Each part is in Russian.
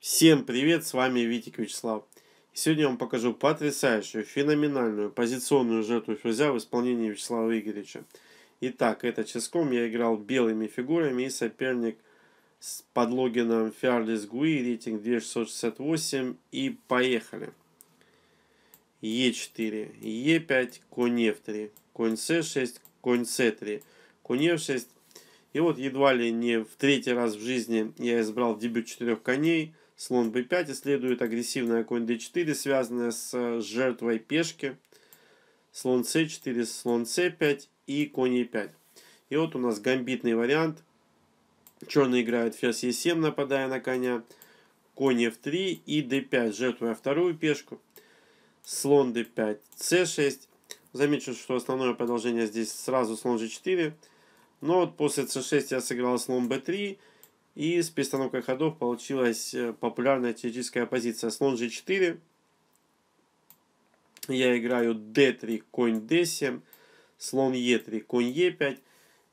Всем привет, с вами Витик Вячеслав. И сегодня я вам покажу потрясающую, феноменальную позиционную жертву ферзя в исполнении Вячеслава Игоревича. Итак, это ческом я играл белыми фигурами и соперник с подлогином Фиарлис Гуи, рейтинг 2668 и поехали. Е4, Е5, конь F3, конь С6, конь С3, конь F6. И вот едва ли не в третий раз в жизни я избрал дебют четырех коней – Слон b5 исследует агрессивная конь d4, связанная э, с жертвой пешки. Слон c4, слон c5 и конь e5. И вот у нас гамбитный вариант. Черный играет ферзь e7, нападая на коня. Конь f3 и d5, жертвуя вторую пешку. Слон d5, c6. Замечу, что основное продолжение здесь сразу слон g4. Но вот после c6 я сыграл слон b3. И с перестановкой ходов получилась э, популярная теоретическая позиция. Слон g4. Я играю d3, конь d7. Слон e3, конь e5.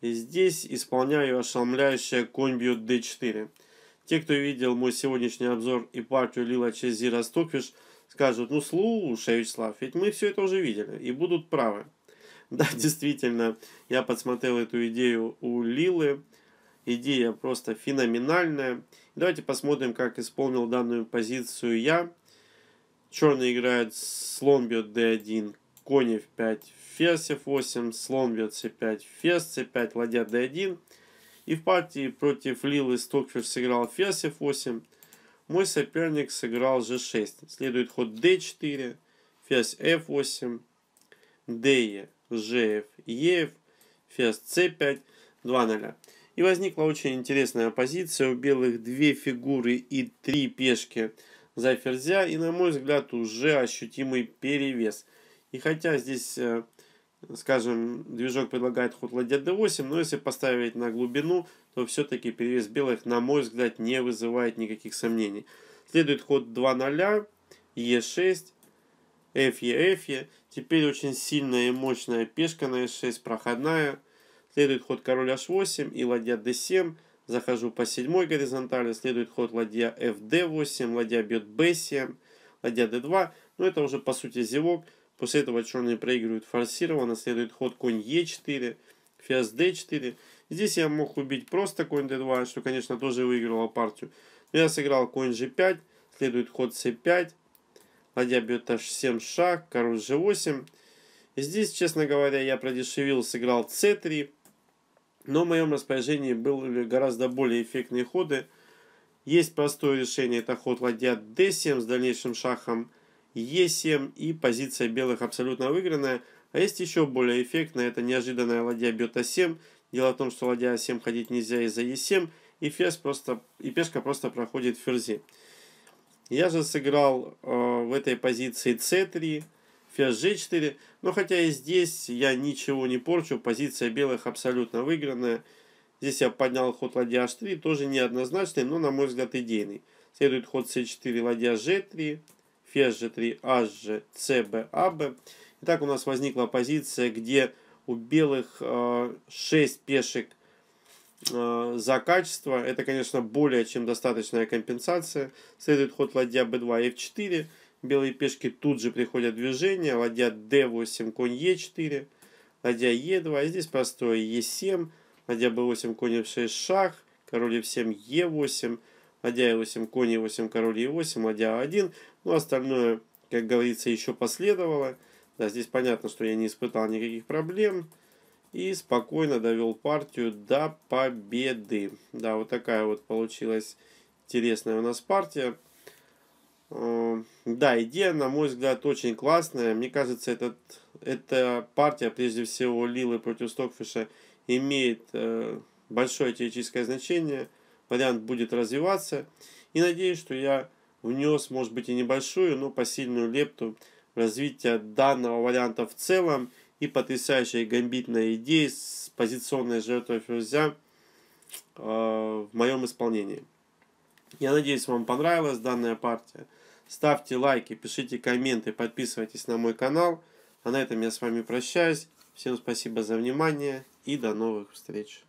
И здесь исполняю ошеломляющее конь бьет d4. Те, кто видел мой сегодняшний обзор и партию Лила Чезира Стоквиш, скажут, ну слушай, Вячеслав, ведь мы все это уже видели и будут правы. Да, действительно, я подсмотрел эту идею у Лилы. Идея просто феноменальная. Давайте посмотрим, как исполнил данную позицию я. Черный играет слон бьет d1, конь f5, ферзь f8, слон бьет c5, ферзь c5, ладья d1. И в партии против Лилы Стокфер сыграл ферзь f8. Мой соперник сыграл g6. Следует ход d4, ферзь f8, d, gf, ef, ферзь c5, 2 0. И возникла очень интересная позиция. У белых две фигуры и три пешки за ферзя. И, на мой взгляд, уже ощутимый перевес. И хотя здесь, э, скажем, движок предлагает ход ладья d8, но если поставить на глубину, то все-таки перевес белых, на мой взгляд, не вызывает никаких сомнений. Следует ход 2 0, e6, f, e, Теперь очень сильная и мощная пешка на e6, проходная. Следует ход короля h8 и ладья d7. Захожу по седьмой горизонтали. Следует ход ладья fd8, ладья бьет b7, ладья d2. Но ну, это уже по сути зевок. После этого черные проигрывают форсированно. Следует ход конь e4, фиас d4. Здесь я мог убить просто конь d2, что, конечно, тоже выиграло партию. Но я сыграл конь g5, следует ход c5, ладья бьет h7 шаг, король g8. И здесь, честно говоря, я продешевил, сыграл c3. Но в моем распоряжении были гораздо более эффектные ходы. Есть простое решение, это ход ладья d7 с дальнейшим шахом e7 и позиция белых абсолютно выигранная. А есть еще более эффектная, это неожиданная ладья бьет а7. Дело в том, что ладья а7 ходить нельзя из-за e7 и, ферзь просто, и пешка просто проходит ферзи. Я же сыграл э, в этой позиции c3, ферзь g4. Но хотя и здесь я ничего не порчу, позиция белых абсолютно выигранная. Здесь я поднял ход ладья h3, тоже неоднозначный, но на мой взгляд идейный. Следует ход c4, ладья g3, ферзь g3, hg, cb, ab. Итак, у нас возникла позиция, где у белых э, 6 пешек э, за качество. Это, конечно, более чем достаточная компенсация. Следует ход ладья b2, f4 белые пешки тут же приходят в движение, ладья d8, конь e4, ладья e2, а здесь простое e7, ладья b8, конь f6, шах, король f7, e8, ладья e8, конь e8, король e8, ладья a1, а ну остальное, как говорится, еще последовало, да, здесь понятно, что я не испытал никаких проблем, и спокойно довел партию до победы. Да, вот такая вот получилась интересная у нас партия. Эм, да, идея, на мой взгляд, очень классная. Мне кажется, этот, эта партия, прежде всего, Лилы против Стокфиша, имеет э, большое теоретическое значение. Вариант будет развиваться. И надеюсь, что я внес, может быть, и небольшую, но посильную лепту в развитие данного варианта в целом и потрясающей гамбитной идеи с позиционной жертвой Ферзя э, в моем исполнении. Я надеюсь, вам понравилась данная партия. Ставьте лайки, пишите комменты, подписывайтесь на мой канал. А на этом я с вами прощаюсь. Всем спасибо за внимание и до новых встреч.